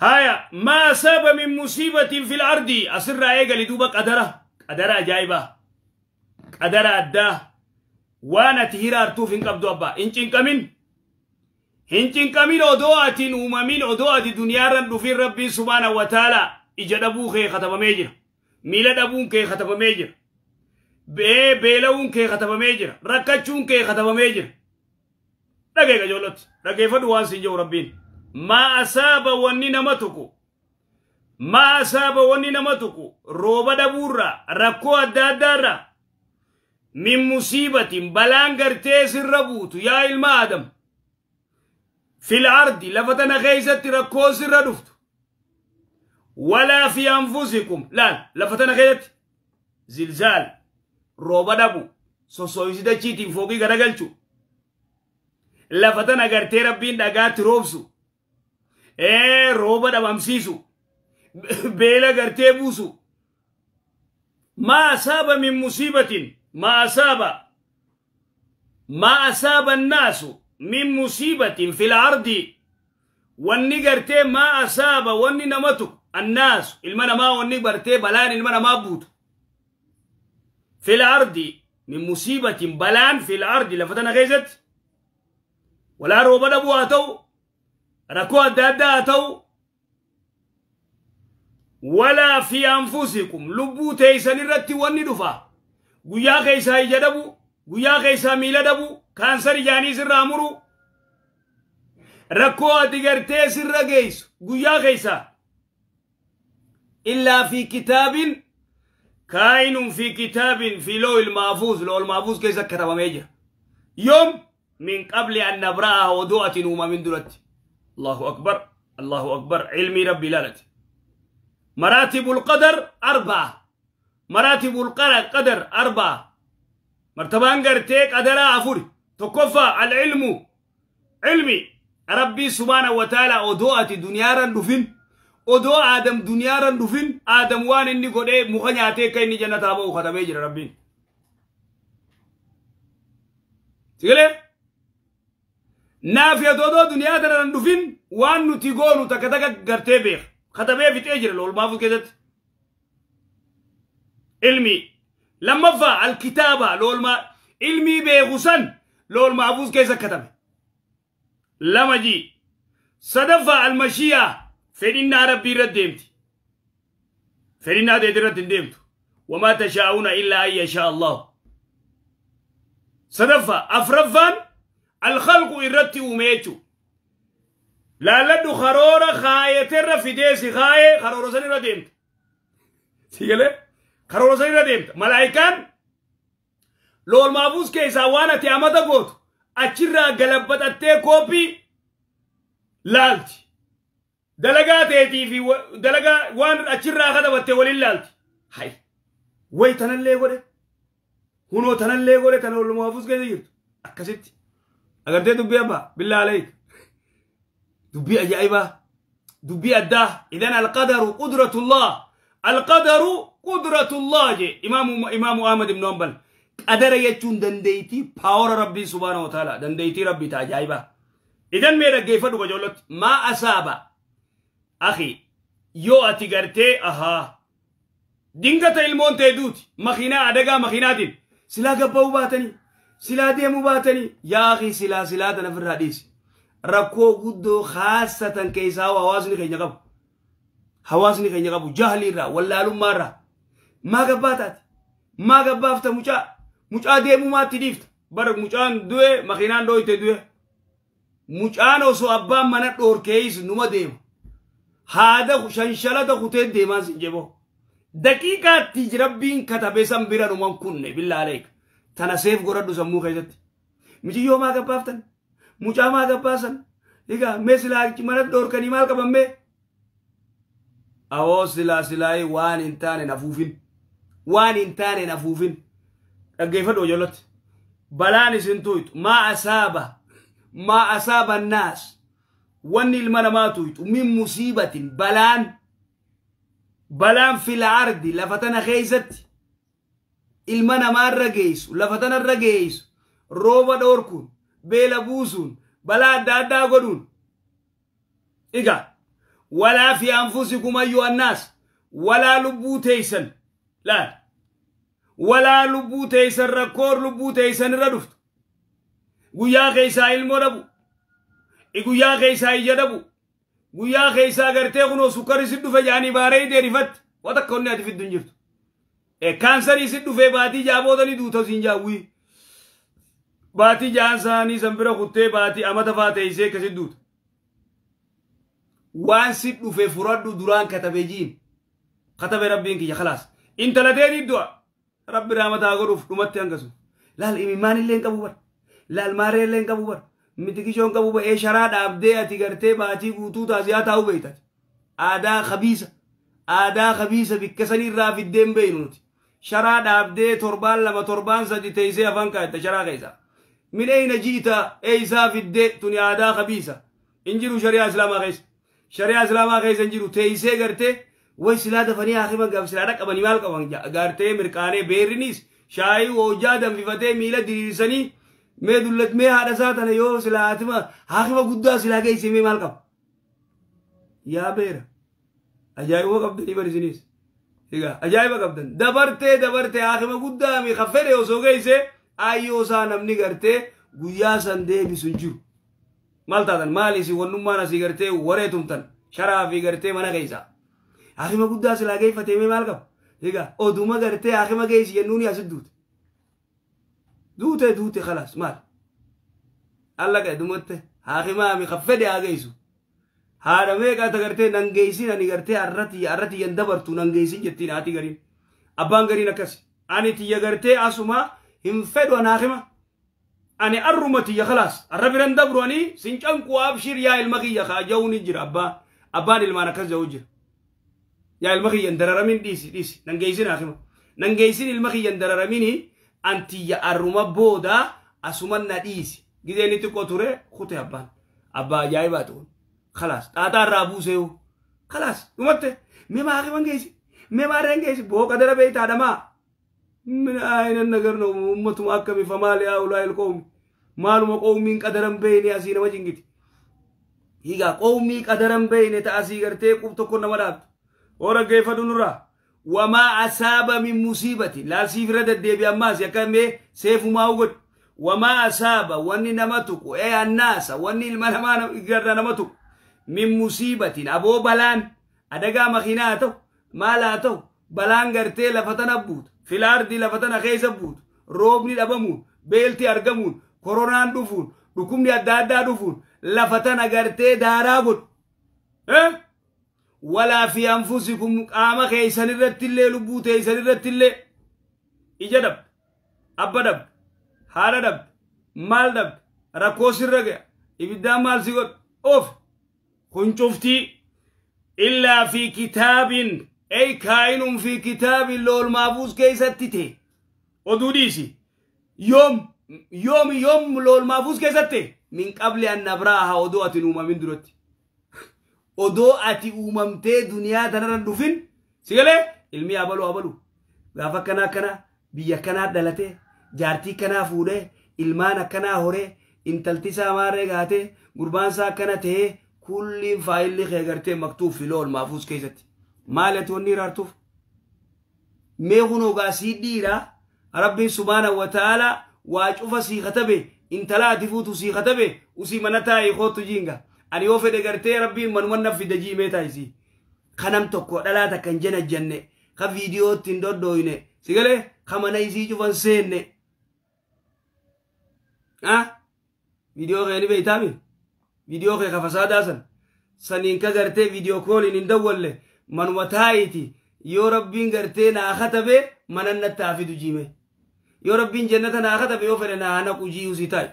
هيا ما أصاب من مصيبة في الأرض أسر أيجا لدوبا قدرة قدرة جايبة قدرة أدا وانا تهير أرتوف إن قبضوا أبا إنشين كمين إنشين كمين أدوات أممين أدوات دنيا رن في ربي سبحانه وتعالى إجدبو خي ختم ميجر ميلدبون كي ختم ميجر بي بيلون كي ختم ميجر ركتشون كي ختم ميجر رقيق جولت رقيفة فدوان سنجو ربين ما أصاب وني نمتكو ما أصاب وني نمتكو روبا دبورا ركو الدادارا من مصيبة بلان قرتيس الربوت يا المادم في الأرض لفتنا خيزت ركوز الردفت ولا في أنفسكم لا لفتنا خيزت زلزال روبا دبو sosoyisi dachiitiin fooqii garagalchu lafatana gartee rabbiin dhagaatti roobsu ee rooba dhabamsiisu beela gartee buusu ما أصاب من مصيبة ما أصاب ما أصاب الناس من مصيبة في الأرض غرتي ما أصاب نمتو الناس المنا ما غرتي بلان المنا ما بود في الأرض من مصيبة بلان في الأرض لفتنا غيزت ولا دا بواتو ركوا داداتو ولا في أنفسكم لبو تيسان الرتي والندفا قيا قيسا يجدبو قيا قيسا ميلدبو كانسر جاني سر أمرو ركوع دقرتي سر قيس قيا قيسا إلا في كتاب كائن في كتاب في لو المحفوظ لو المحفوظ كيسا كتب ميجا يوم من قبل أن نبرأها ودوعة نوما من درتي الله أكبر الله أكبر علمي رب لالتي مراتب القدر أربعة مراتب القدر أربعة مرتبان قرتيك أدرا أفوري تكفى العلم علمي ربي سبحانه وتعالى أدوأتي دنيا رنفين أدو آدم دنيا رنفين آدم وان إني قد مخنع تيكي ني جنة أبو ختمي جر ربين تقلل نافيا دودو دنيا درا ندوفين وان نو تيغو نو تاكا بيه في تيجر لول ما فكدت علمي لما فا الكتابة لول ما علمي بيغوسن لول ما فوز كيسا كتب لما جي صدفة المشيئة فرنا ربي رد ديمت فرنا دي رد ديمت وما تشاؤون إلا أن الله صدفة أفرفان alkhalqu irratti uume jechu laalladhu karoora kaayaterra fideesi kaaye karoora san irra deemta sigale karoora san irra deemta malaa'ikaan loolmaafuus keessaa waan ati amata gootu achirraa galabbaxattee kooppii laalti dalagaa teetii fi dalagaa waan achirraa kadabatte waliin laalti hay way tanallee godhe hunoo tanallee godhe tan loolmaafuus keessa jirtu akkasitti agartee dubbii abbaa billaa alayk dubbii ajaa'ibaa dubbii addaa idan alqadaru qudratullah alqadaru qudratullah je imaamu imaamu ahmad ibnu hanbal qadara jechuun dandeeytii paawara rabbii subhaanahu wa taala dandeeytii rabbii ta ajaa'ibaa idan mee dhaggeeffadhu qajoolloti maa asaaba akhi yoo ati gartee ahaa dingata ilmoon ta'e duuti makiinaa adagaa makiinaatiin silaa gabba'uu baatanii silaa deemuu baatanii yaaqii silaa silaa tana ofirraa dhiisi. Rakkoo guddoo haasatan keessaa hawaasni keenya qabu. Hawaasni keenya qabu jahliirraa wallaalummaarraa maa gabbaa taate maa gabbaafta mucaa mucaa deemumaatti dhiifta bara mucaan du'e makiinaan dhooyte du'e mucaan osoo abbaan mana dhoorkeeyis numa deema haada shanshalata kutee deemaan sin jebo daqiiqaatti rabbiin katabe san bira numan kunne billaaleeka تنا سيف غرادو سمو خيزت مجي يوم آغا بافتن مجام آغا باسن لقا ميسلا آغا مند دور کني مالك بمي أو سلا سلاي وان انتان نفوفين وان انتان نفوفين اغيفت وجلت بلان سنتويت ما أسابا ما أسابا الناس وان المنماتويت من مصيبة بلان بلان في العرض لفتنا خيزت ilma namaarra geessu lafa tanarra geessu rooba dhoorkuun beela buusuun balaa adda addaa godhuun iga walaa fi anfusikum ayyuha annaas walaa lubbuu teeysan laal walaa lubbuu teeysan rakkoo lubbuu teeysan irra dhuftu guyyaa keeysaa ilmoo dhabu guyyaa keeysaa ija dhabu guyyaa keeysaa gartee kunoo sukkarri si dhufe jaanii baaree deerifatti waa takka onni ati fiddu hin jirtu e kansarii sit dhufee baatii jaabootanii duuta siin jaawwii baatii jaan saanii san bira kuttee baatii amata faa teeysee kasit duuta waan sit dhufe furadhu duraan katabee jiin katabe rabbiin kiyya khalaas intalateen iddu'a rabbi raamataa godhuuf dhumatti hangasu laal imimaan illee qabu bar laal maaree illee qabu bar mitikishoon qabu ba'ee sharaa dhaabdee ati gartee baatii guutuu taasiyaa taa'u beeytati aadaa kabiisa aadaa kabiisa bikka sanirraa fiddeen beeynu sharaa dhaabdee torbaan lama torbaan sadi teeysee afaan kaayette sharaa keessa midheeyna jiita eeysaa fidde tuni aadaa kabiisa hin jiru shariyaa islaamaa keessa shariyaa islaamaa keessa hin jiru teeysee gartee way silaa dafanii hakiman gaaf silaa dhaqabanii maal qaban gaartee mirqaanee beerrinis shaayii hoojaa danfifatee miila diriirsanii mee dullat mee haadha isaa tana yoo silaa hatima hakima guddaa silaa geessee mee maal qaba yaa beera ajaa'iba qabdanii barisinis. Diga, ajaa'iba qabdan dabartee dabartee haakima guddaa miiqa fedhe osoo geeyse ayyoo isaa namni gartee guyyaa san deebisu hin jiru. Maal taatan maali isin wannummaan asii gartee waree tumtan sharaa fi gartee mana keessaa. Haakima guddaa silaa geeffatee mee maal qaba? Diga, oduma gartee haakima geessi jennuuni asit duute. Duute duute khalaas maal? Alla qae dumatte haakimaa miiqa fedhe haa geessu. haadha meeqaata gartee nangeysin ani gartee arrati arrati yan dabartu nangeysin jettiin haati gariin abbaan gariin akkas ani tiyya gartee asuma hin fedhu anaakima ani arruma tiyya khalaas arra biran dabru ani sincanqu abshir yaa ilma kiyya kaa jawuni jira abbaan abbaan ilmaan akkas jawu jira yaa ilma kiyyan dararamin dhiisi dhiisi nangeysin haakima nangeysin ilma kiyyan dararamini an tiyya arruma booda asuma na dhiisi gizee inni xiqqoo ture kute abbaan abbaa ajaa'ibaa ta'uun kalas tata irraa buuseewu kalas dhumatte mebaare wangeesi mebaare wangeesi booqa dara beeyta adhamaa ምን አይነት ነገር ነው ኡመቱ አከም ፈማል ያውላይል ቆውሚ ማሉመ ቆውሚን ቀደረን በይኔ አሲ ነመ ጅንጊት ሂጋ ቆውሚ ቀደረን በይኔ ተአሲ ገርቴ ቁብ tokko nama dhaabtu ora geefa dunura wama asaba min musibati lalsiif irra deddeebi ammaas akkame seefumaa ugot wama asaba wanni nama tuqu e annaasa wanni ilma namaa garra nama tuqu min musiibatin aboo balaan adagaa makinaa ta'u maalaa ta'u balaan gartee lafa tana buutu filaardi lafa tana keessa buutu roobni dhabamuun beelti argamuun koronaan dhufuun dukubni adda addaa dhufuun lafa tana gartee daaraa godhu. Walaa fi anfusikum qaama keeysan irrattillee lubbuu teeysan irrattillee ija dhabde abba dhabde haala dhabde maal dhabde rakkoos irra ibiddaan maal si godhe كن شفتي إلا في كتاب أي كائن في كتاب لو المحفوظ كيستي ودوديسي يوم يوم يوم لو المحفوظ كيستي من قبل أن نبراها ودوة أمم درت ودوة أممتي دنيا تنرد دفن سيقلي ilmi abalu abalu gaafa kanaa kana biyya kanaa dhalate jaartii kanaa fuudhe ilmaan akkanaa hore intalti isaa maaree gaate gurbaan isaa akkana ta'ee كل فايل لي غرتي مكتوب في لون محفوظ كيزتي مالت ونير ارتوف ميغنو غاسي ديرا ربي سبحانه وتعالى واجوفا سي غتبه ان لا تفوتو سي غتبه وسي منتا يخوتو جينغا ان يوفي دغرتي ربي من ونف في دجي ميتايسي خنم توكو دلاتا كان جنة جنة خا فيديو تندودوينه سيغله خمنا يسي جوفن سينه ها آه؟ فيديو غير بيتامي فيديو كي كفسادا سن سنين كغرتي فيديو كولين اندول من وتايتي يا ربين غرتي نا ختبه من النتافي دجيمه يا ربين جنتنا ختبه يوفرنا انا كوجي وسيتاي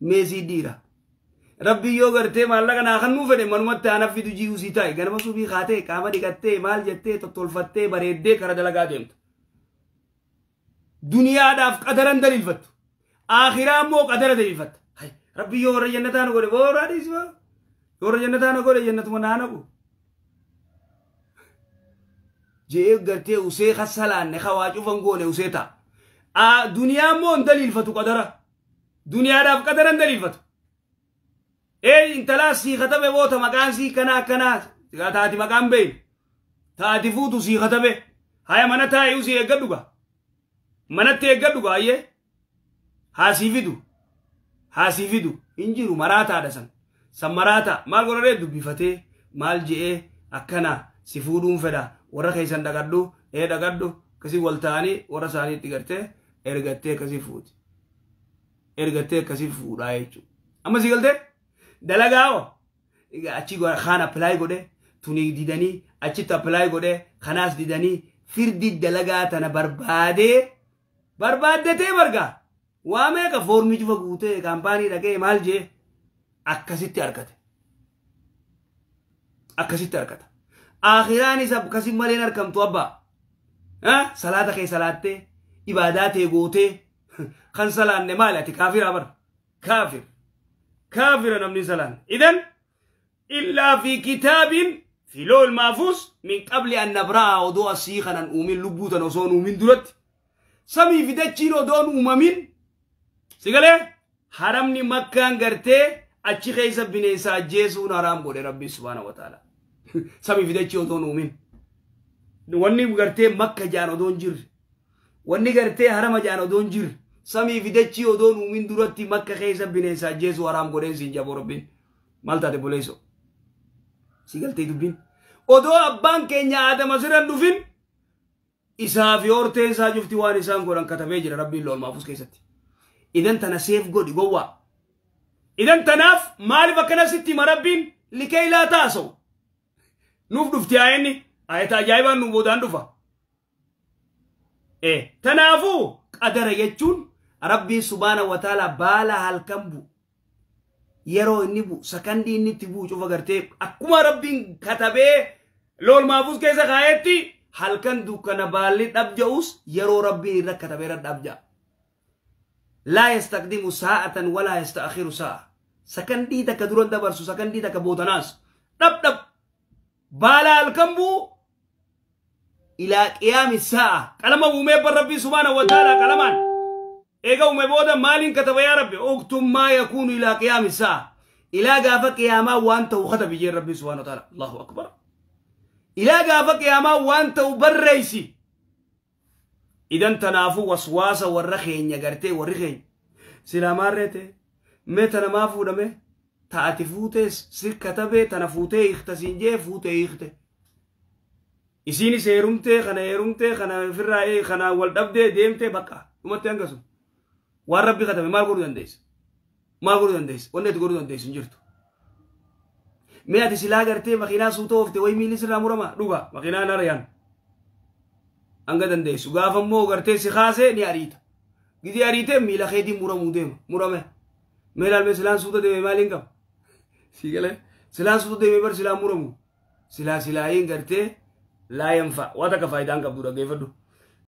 ميسي ديره rabbi yoo gartee maallaqa naa kannuu fedhe manumatti anaaf fidu jiru si taa'e ganama subii kaatee qaama dhiqattee maal jettee tottolfattee bareeddee kara dalagaa deemtu. Duniyaadhaaf qadaran daliilfattu. Akhiraa immoo qadara daliilfatta. Rabbi yoo warra godhe boo raadhiis baa. Yoo warra jannataan godhe jannatuma naanabu. Jee gartee usee kassalaanne kawaa cufan goone usee ta'a. Duniyaa immoo hin daliilfatu qadara. Duniyaadhaaf qadara hin daliilfatu. Ee intalaa sii katabe boota maqaan sii kana akkanaa taati maqaan beeyi. Taati fuutu sii katabe. Haya mana taa'ee usii eeggadhuga. Manatti eeggadhuga ayyee. Haa sii fidu. haasii fidu hin jiru maraataadha san san maraata maal godhadhee dubbifatee maal jee akkana si fuudhuun fedha warra keessan dhagadhu ee dhagadhu akkasii wal ta'anii warra isaaniitti gartee ergattee akkasii fuuti ergattee akkasii fuudhaa jechuudha amma si galtee achi kaan appilaayi godhe tuni didanii achitti appilaayi godhe kanaas didanii firdi dalagaa tana barbaadee barbaaddatee bargaa. waa meeqa foormii cufa guutee kaampaanii dhagee maal jee akkasitti argate akkasitti argata aakhiraanis akkasi maleen argamtu abbaa salaata kee salaattee ibaadaa tee gootee kan salaanne maali ati kaafira bar kaafir kaafira namni salaanne idan illaa fi kitaabin في لوح المحفوظ من قبل أن نبرأ وضوء السيخة أن أؤمن لبوتا وصون أؤمن دلت سمي في دجين ودون أممين سيقالي حرمني مكة غرتي أتشي خيسا بنيسا جيسون حرام قولي ربي سبحانه وتعالى سامي فيدي چيو دون أمين واني غرتي مكة جانو دون جر واني غرتي حرم جانو دون جر سامي فيدي چيو دون أمين دورتي مكة خيسا بنيسا جيسو حرام قولي سنجابو ربي مالتا دي بوليسو سيقالتي دبين odoo abbaan keenya adama siran dhufin isaaf yoortee isaa jufti waan isaan godhan katabee jira rabbiin loolmaafus keessatti اذا tana seef godhi gowwa idan tanaaf maaliif akkanasitti hima rabbiin likeeylaa taasa'u nuuf dhufti aayenni ayeta ajaa'ibaan nu boodaan dhufa e tanaafuu qadara jechuun rabbiin subaana wataala baala halkan bu yeroo inni سكندي sakandii inni itti buu cufa gartee akkuma rabbiin katabee lool maafuus keessa kaayetti halkan dukkana baalli dhabja'us yeroo rabbiin irra لا يستقدم ساعة ولا يستأخر ساعة سكن دي تك درون دبرسو سكن دي تك بوتناس دب دب بالا الكمبو إلى قيام الساعة كلمة وميب بربي سبحانه وتعالى كلمان إيقا بودا مالين كتب يا ربي أكتم ما يكون إلى قيام الساعة إلى قافة قياما وأنت وخطب يجي ربي سبحانه وتعالى الله أكبر إلى قافة قياما وأنت وبريسي idan tanaafu waswaasa warra keenya gartee warri keenya silaamaarreete mee tanamaa fuudhame taati fuutees sirka tabee tana fuutee hiikta siin jee fuutee hiikte isiinis heerumtee kana heerumtee kana ofirraa kana wal dhabdee deemtee bakka dhumatti hanga sun waan rabbi katame maal godhuu dandeessa maal godhuu dandeessa wanni ati godhuu dandeessu hin jirtu mee ati silaa gartee makiinaa suutoo ofte wayi miilli sirraa murama dhuga makiinaa narayaan anga dandeessu gaafa immoo garte si kaasee ni arita gidi ariitee miila keetii muramuu deema murame mee me silaan suuta de maaliin qaba si galee silaan suuta deeme bar silaan muramu silaa silaayeen gartee laayanfa waan takka